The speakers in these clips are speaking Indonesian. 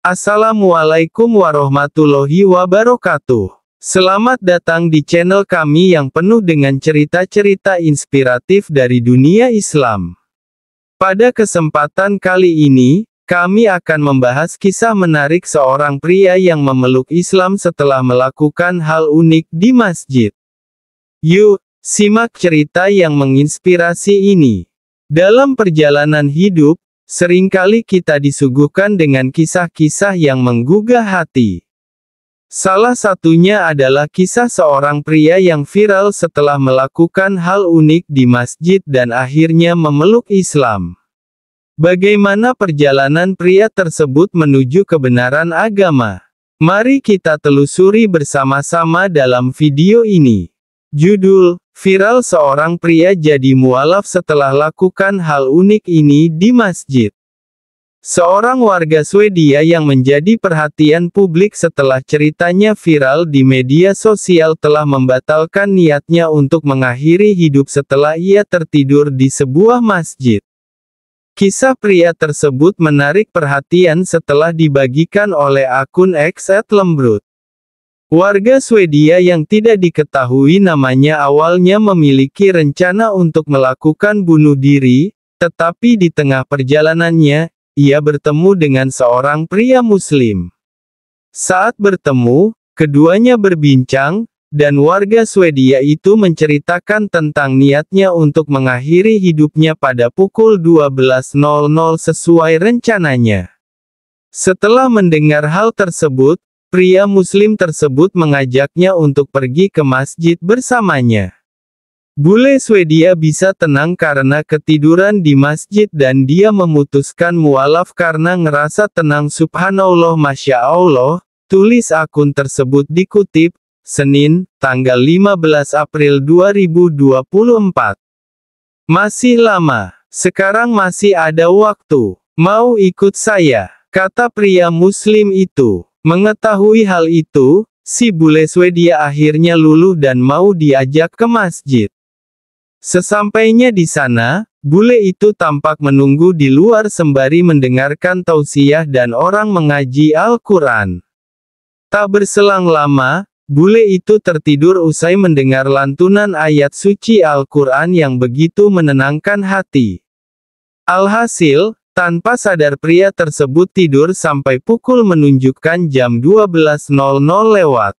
Assalamualaikum warahmatullahi wabarakatuh. Selamat datang di channel kami yang penuh dengan cerita-cerita inspiratif dari dunia Islam. Pada kesempatan kali ini, kami akan membahas kisah menarik seorang pria yang memeluk Islam setelah melakukan hal unik di masjid. Yuk, simak cerita yang menginspirasi ini. Dalam perjalanan hidup, Seringkali kita disuguhkan dengan kisah-kisah yang menggugah hati. Salah satunya adalah kisah seorang pria yang viral setelah melakukan hal unik di masjid dan akhirnya memeluk Islam. Bagaimana perjalanan pria tersebut menuju kebenaran agama? Mari kita telusuri bersama-sama dalam video ini. Judul Viral seorang pria jadi mualaf setelah lakukan hal unik ini di masjid. Seorang warga Swedia yang menjadi perhatian publik setelah ceritanya viral di media sosial telah membatalkan niatnya untuk mengakhiri hidup setelah ia tertidur di sebuah masjid. Kisah pria tersebut menarik perhatian setelah dibagikan oleh akun X at Lembrut. Warga Swedia yang tidak diketahui namanya awalnya memiliki rencana untuk melakukan bunuh diri, tetapi di tengah perjalanannya, ia bertemu dengan seorang pria muslim. Saat bertemu, keduanya berbincang, dan warga Swedia itu menceritakan tentang niatnya untuk mengakhiri hidupnya pada pukul 12.00 sesuai rencananya. Setelah mendengar hal tersebut, Pria muslim tersebut mengajaknya untuk pergi ke masjid bersamanya. Bule Swedia bisa tenang karena ketiduran di masjid dan dia memutuskan mualaf karena ngerasa tenang subhanallah masya Allah, tulis akun tersebut dikutip, Senin, tanggal 15 April 2024. Masih lama, sekarang masih ada waktu, mau ikut saya, kata pria muslim itu. Mengetahui hal itu, si bule Swedia akhirnya luluh dan mau diajak ke masjid. Sesampainya di sana, bule itu tampak menunggu di luar sembari mendengarkan tausiah dan orang mengaji Al-Quran. Tak berselang lama, bule itu tertidur usai mendengar lantunan ayat suci Al-Quran yang begitu menenangkan hati. Alhasil, tanpa sadar pria tersebut tidur sampai pukul menunjukkan jam 12.00 lewat.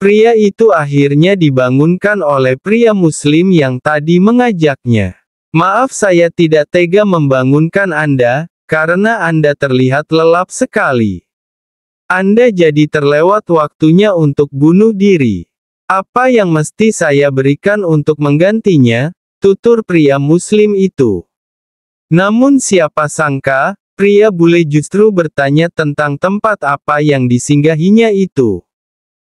Pria itu akhirnya dibangunkan oleh pria muslim yang tadi mengajaknya. Maaf saya tidak tega membangunkan Anda, karena Anda terlihat lelap sekali. Anda jadi terlewat waktunya untuk bunuh diri. Apa yang mesti saya berikan untuk menggantinya? Tutur pria muslim itu. Namun siapa sangka, pria bule justru bertanya tentang tempat apa yang disinggahinya itu.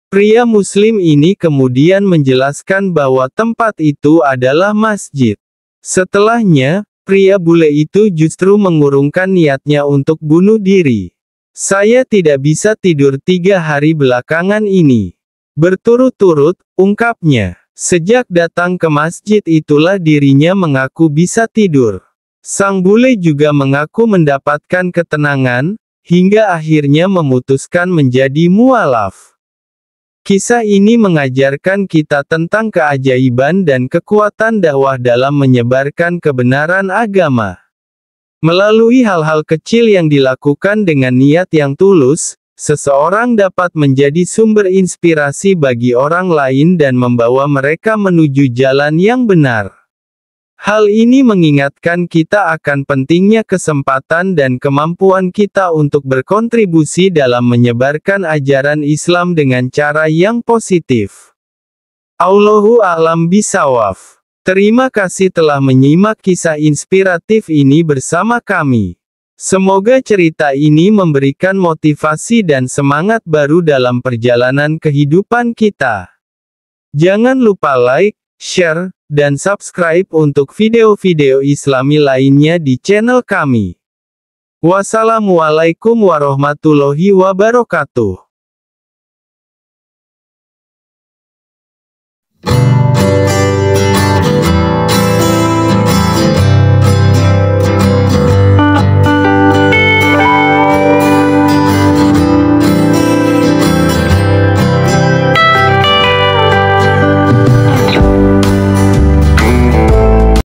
Pria muslim ini kemudian menjelaskan bahwa tempat itu adalah masjid. Setelahnya, pria bule itu justru mengurungkan niatnya untuk bunuh diri. Saya tidak bisa tidur tiga hari belakangan ini. Berturut-turut, ungkapnya. Sejak datang ke masjid itulah dirinya mengaku bisa tidur. Sang bule juga mengaku mendapatkan ketenangan, hingga akhirnya memutuskan menjadi mualaf. Kisah ini mengajarkan kita tentang keajaiban dan kekuatan dakwah dalam menyebarkan kebenaran agama. Melalui hal-hal kecil yang dilakukan dengan niat yang tulus, seseorang dapat menjadi sumber inspirasi bagi orang lain dan membawa mereka menuju jalan yang benar. Hal ini mengingatkan kita akan pentingnya kesempatan dan kemampuan kita untuk berkontribusi dalam menyebarkan ajaran Islam dengan cara yang positif. Allahu a'lam bisawaf. Terima kasih telah menyimak kisah inspiratif ini bersama kami. Semoga cerita ini memberikan motivasi dan semangat baru dalam perjalanan kehidupan kita. Jangan lupa like, share, dan subscribe untuk video-video islami lainnya di channel kami. Wassalamualaikum warahmatullahi wabarakatuh.